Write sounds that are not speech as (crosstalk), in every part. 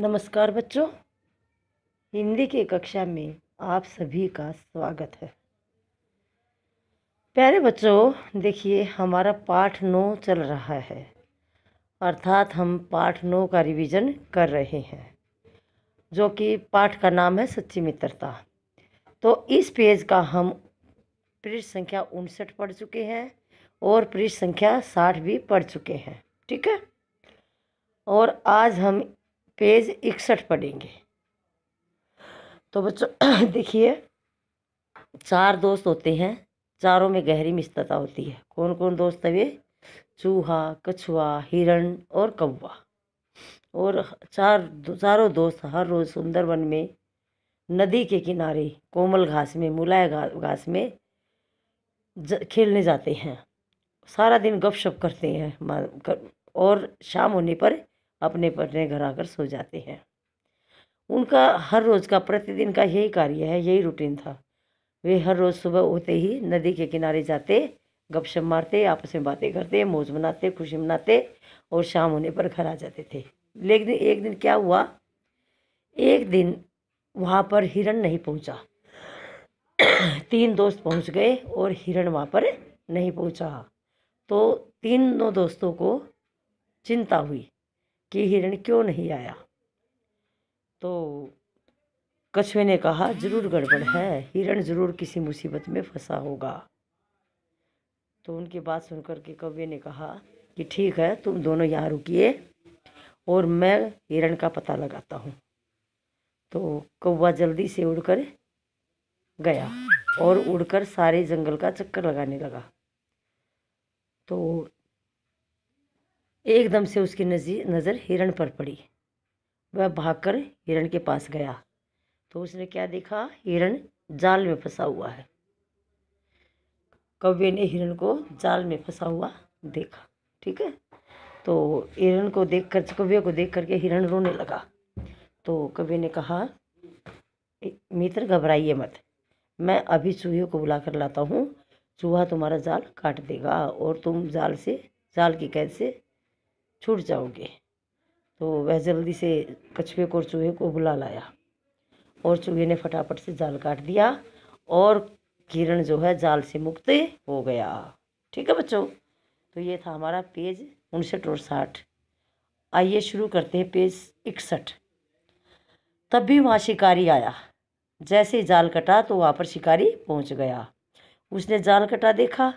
नमस्कार बच्चों हिंदी की कक्षा में आप सभी का स्वागत है प्यारे बच्चों देखिए हमारा पाठ नौ चल रहा है अर्थात हम पाठ नौ का रिवीजन कर रहे हैं जो कि पाठ का नाम है सच्ची मित्रता तो इस पेज का हम पृष्ठ संख्या उनसठ पढ़ चुके हैं और पृष्ठ संख्या साठ भी पढ़ चुके हैं ठीक है और आज हम पेज इकसठ पढ़ेंगे तो बच्चों (clears throat) देखिए चार दोस्त होते हैं चारों में गहरी मिस्तता होती है कौन कौन दोस्त है वे चूहा कछुआ हिरण और कौवा और चार चारों दोस्त हर रोज़ सुंदरवन में नदी के किनारे कोमल घास में मुलाय घास में ज, खेलने जाते हैं सारा दिन गपशप करते हैं और शाम होने पर अपने पटने घर आकर सो जाते हैं उनका हर रोज़ का प्रतिदिन का यही कार्य है यही रूटीन था वे हर रोज़ सुबह होते ही नदी के किनारे जाते गपशप मारते आपस में बातें करते मौज मनाते खुशी मनाते और शाम होने पर घर आ जाते थे लेकिन एक दिन क्या हुआ एक दिन वहाँ पर हिरण नहीं पहुँचा तीन दोस्त पहुँच गए और हिरण वहाँ पर नहीं पहुँचा तो तीनों दोस्तों को चिंता हुई कि हिरण क्यों नहीं आया तो कछुए ने कहा ज़रूर गड़बड़ है हिरण ज़रूर किसी मुसीबत में फंसा होगा तो उनकी बात सुनकर के कौवे ने कहा कि ठीक है तुम दोनों यहाँ रुकिए और मैं हिरण का पता लगाता हूँ तो कौवा जल्दी से उड़कर गया और उड़कर सारे जंगल का चक्कर लगाने लगा तो एकदम से उसकी नज़र हिरण पर पड़ी वह भागकर हिरण के पास गया तो उसने क्या देखा हिरण जाल में फंसा हुआ है कव्य ने हिरण को जाल में फंसा हुआ देखा ठीक है तो हिरण को देख कर कव्य को देख करके हिरण रोने लगा तो कव्य ने कहा मित्र घबराइए मत मैं अभी चूहे को बुला कर लाता हूँ चूहा तुम्हारा जाल काट देगा और तुम जाल से जाल की कैद से छूट जाओगे तो वह जल्दी से कछुए को और चूहे को बुला लाया और चूहे ने फटाफट से जाल काट दिया और किरण जो है जाल से मुक्त हो गया ठीक है बच्चों तो ये था हमारा पेज उनसठ और साठ आइए शुरू करते हैं पेज इकसठ तब भी वहाँ शिकारी आया जैसे जाल कटा तो वहाँ पर शिकारी पहुँच गया उसने जाल कटा देखा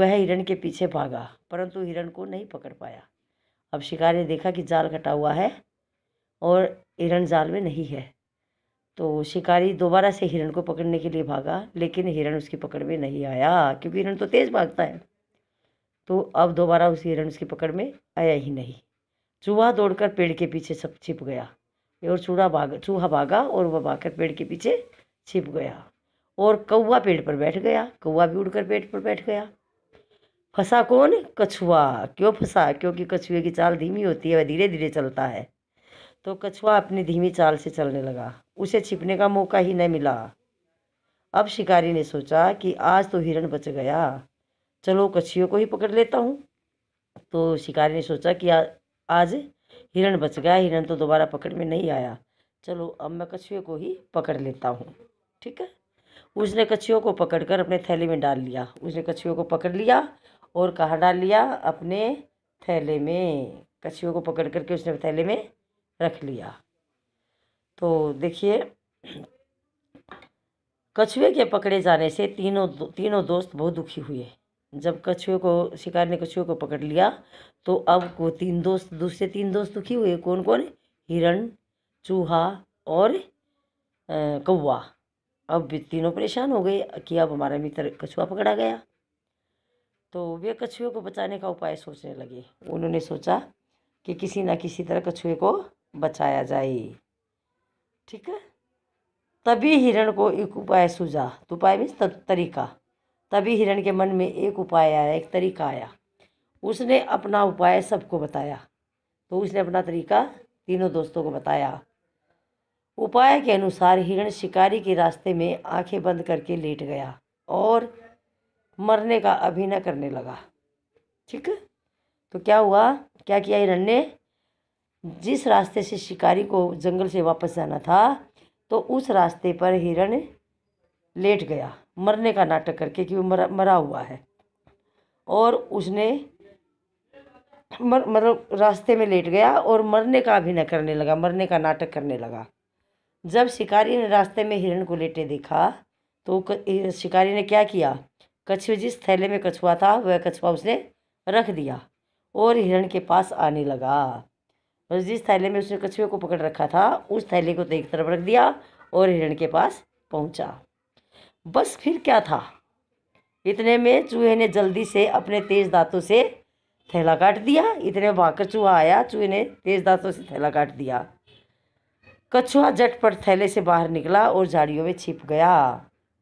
वह हिरण के पीछे भागा परंतु हिरण को नहीं पकड़ पाया अब शिकारी ने देखा कि जाल कटा हुआ है और हिरण जाल में नहीं है तो शिकारी दोबारा से हिरण को पकड़ने के लिए भागा लेकिन हिरण उसकी पकड़ में नहीं आया क्योंकि हिरण तो तेज़ भागता है तो अब दोबारा उस हिरण उसकी पकड़ में आया ही नहीं चूहा दौड़कर पेड़ के पीछे सब छिप गया और चूड़ा भाग चूहा भागा और वह भागकर पेड़ के पीछे छिप गया और कौवा पेड़ पर बैठ गया कौवा भी उड़कर पेड़ पर बैठ गया फंसा कौन कछुआ क्यों फंसा क्योंकि कछुए की चाल धीमी होती है वह धीरे धीरे चलता है तो कछुआ अपनी धीमी चाल से चलने लगा उसे छिपने का मौका ही न मिला अब शिकारी ने सोचा कि आज तो हिरण बच गया चलो कछुए को ही पकड़ लेता हूँ तो शिकारी ने सोचा कि आ, आज हिरण बच गया हिरण तो दोबारा पकड़ में नहीं आया चलो अब मैं कछुए को ही पकड़ लेता हूँ ठीक है उसने कछुओं को पकड़कर अपने थैले में डाल लिया उसने कछुए को पकड़ लिया और कहा डाल लिया अपने थैले में कछुओं को पकड़ करके उसने थैले में रख लिया तो देखिए कछुए के पकड़े जाने से तीनों दो, तीनों दोस्त बहुत दुखी हुए जब कछुए को शिकार ने कछुए को पकड़ लिया तो अब को तीन दोस्त दूसरे तीन दोस्त दुखी हुए कौन कौन हिरण चूहा और कौवा अब तीनों परेशान हो गए कि अब हमारा मित्र कछुआ पकड़ा गया तो वे कछुए को बचाने का उपाय सोचने लगे उन्होंने सोचा कि किसी ना किसी तरह कछुए को बचाया जाए ठीक है तभी हिरण को एक उपाय सूझा तो उपाय मीन्स तरीका तभी हिरण के मन में एक उपाय आया एक तरीका आया उसने अपना उपाय सबको बताया तो उसने अपना तरीका तीनों दोस्तों को बताया उपाय के अनुसार हिरण शिकारी के रास्ते में आंखें बंद करके लेट गया और मरने का अभिनय करने लगा ठीक है तो क्या हुआ क्या किया हिरण ने जिस रास्ते से शिकारी को जंगल से वापस जाना था तो उस रास्ते पर हिरण लेट गया मरने का नाटक करके कि वो मरा मरा हुआ है और उसने मर मतलब रास्ते में लेट गया और मरने का अभिनय करने लगा मरने का नाटक करने लगा जब शिकारी ने रास्ते में हिरण को लेटे देखा तो शिकारी ने क्या किया कछुए जिस थैले में कछुआ था वह कछुआ उसने रख दिया और हिरण के पास आने लगा और जिस थैले में उसने कछुए को पकड़ रखा था उस थैले को तो एक तरफ रख दिया और हिरण के पास पहुंचा बस फिर क्या था इतने में चूहे ने जल्दी से अपने तेज दांतों से थैला काट दिया इतने भागकर चूहा आया चूहे ने तेज दांतों से थैला काट दिया कछुआ झटपट थैले से बाहर निकला और झाड़ियों में छिप गया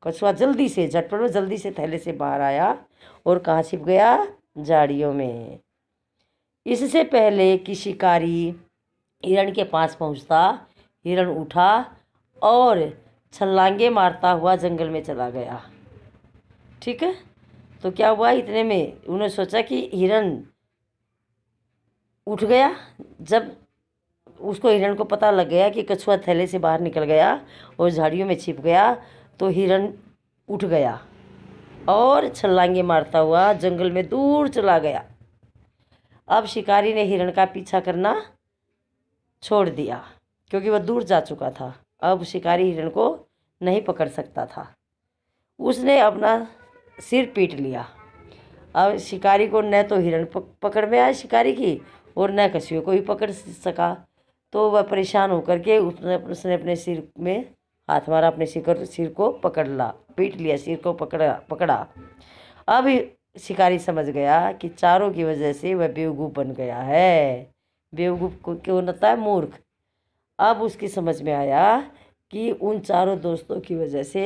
कछुआ जल्दी से झटपट में जल्दी से थैले से बाहर आया और कहाँ छिप गया झाड़ियों में इससे पहले कि शिकारी हिरण के पास पहुँचता हिरण उठा और छलांगे मारता हुआ जंगल में चला गया ठीक है तो क्या हुआ इतने में उन्होंने सोचा कि हिरण उठ गया जब उसको हिरण को पता लग गया कि कछुआ थैले से बाहर निकल गया और झाड़ियों में छिप गया तो हिरण उठ गया और छलांगे मारता हुआ जंगल में दूर चला गया अब शिकारी ने हिरण का पीछा करना छोड़ दिया क्योंकि वह दूर जा चुका था अब शिकारी हिरण को नहीं पकड़ सकता था उसने अपना सिर पीट लिया अब शिकारी को न तो हिरण पकड़ में आए शिकारी की और न कछुए को ही पकड़ सका तो वह परेशान होकर के उसने उसने अपने सिर में हाथ मारा अपने शिकर सिर को पकड़ ला पीट लिया सिर को पकड़ा पकड़ा अब शिकारी समझ गया कि चारों की वजह से वह बेवकूफ़ बन गया है बेवकूफ़ को क्यों होता है मूर्ख अब उसकी समझ में आया कि उन चारों दोस्तों की वजह से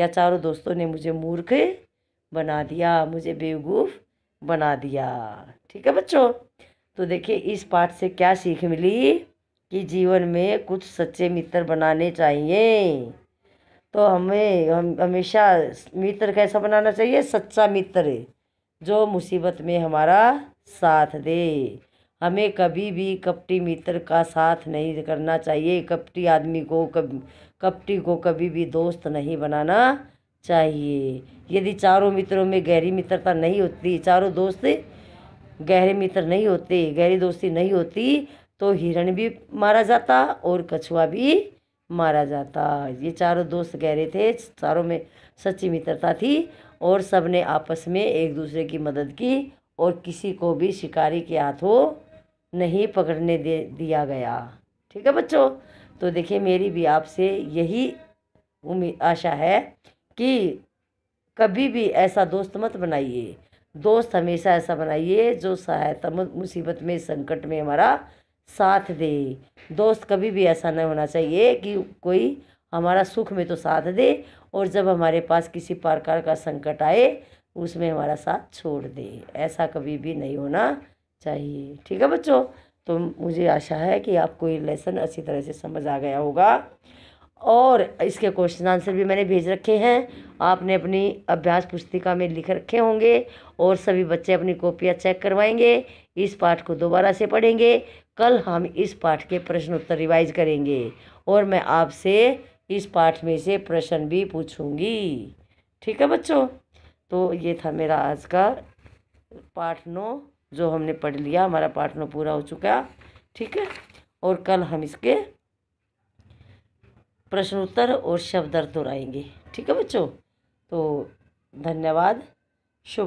या चारों दोस्तों ने मुझे मूर्ख बना दिया मुझे बेवगूफ बना दिया ठीक है बच्चों तो देखिए इस पाठ से क्या सीख मिली कि जीवन में कुछ सच्चे मित्र बनाने चाहिए तो हमें हम हमेशा मित्र कैसा बनाना चाहिए सच्चा मित्र जो मुसीबत में हमारा साथ दे हमें कभी भी कपटी मित्र का साथ नहीं करना चाहिए कपटी आदमी को कब कपटी को कभी भी दोस्त नहीं बनाना चाहिए यदि चारों मित्रों में गहरी मित्रता नहीं होती चारों दोस्त गहरे मित्र नहीं होते गहरी दोस्ती नहीं होती तो हिरण भी मारा जाता और कछुआ भी मारा जाता ये चारों दोस्त गहरे थे चारों में सच्ची मित्रता थी और सब ने आपस में एक दूसरे की मदद की और किसी को भी शिकारी के हाथों नहीं पकड़ने दे दिया गया ठीक है बच्चों तो देखिए मेरी भी आपसे यही उम्मीद आशा है कि कभी भी ऐसा दोस्त मत बनाइए दोस्त हमेशा ऐसा बनाइए जो सहायता मुसीबत में संकट में हमारा साथ दे दोस्त कभी भी ऐसा नहीं होना चाहिए कि कोई हमारा सुख में तो साथ दे और जब हमारे पास किसी प्रकार का संकट आए उसमें हमारा साथ छोड़ दे ऐसा कभी भी नहीं होना चाहिए ठीक है बच्चों तो मुझे आशा है कि आपको ये लेसन अच्छी तरह से समझ आ गया होगा और इसके क्वेश्चन आंसर भी मैंने भेज रखे हैं आपने अपनी अभ्यास पुस्तिका में लिख रखे होंगे और सभी बच्चे अपनी कॉपियाँ चेक करवाएंगे इस पाठ को दोबारा से पढ़ेंगे कल हम इस पाठ के प्रश्न उत्तर रिवाइज करेंगे और मैं आपसे इस पाठ में से प्रश्न भी पूछूंगी ठीक है बच्चों तो ये था मेरा आज का पाठ नौ जो हमने पढ़ लिया हमारा पाठ नौ पूरा हो चुका ठीक है और कल हम इसके प्रश्नोत्तर और शब्द दोहराएंगे ठीक है बच्चों तो धन्यवाद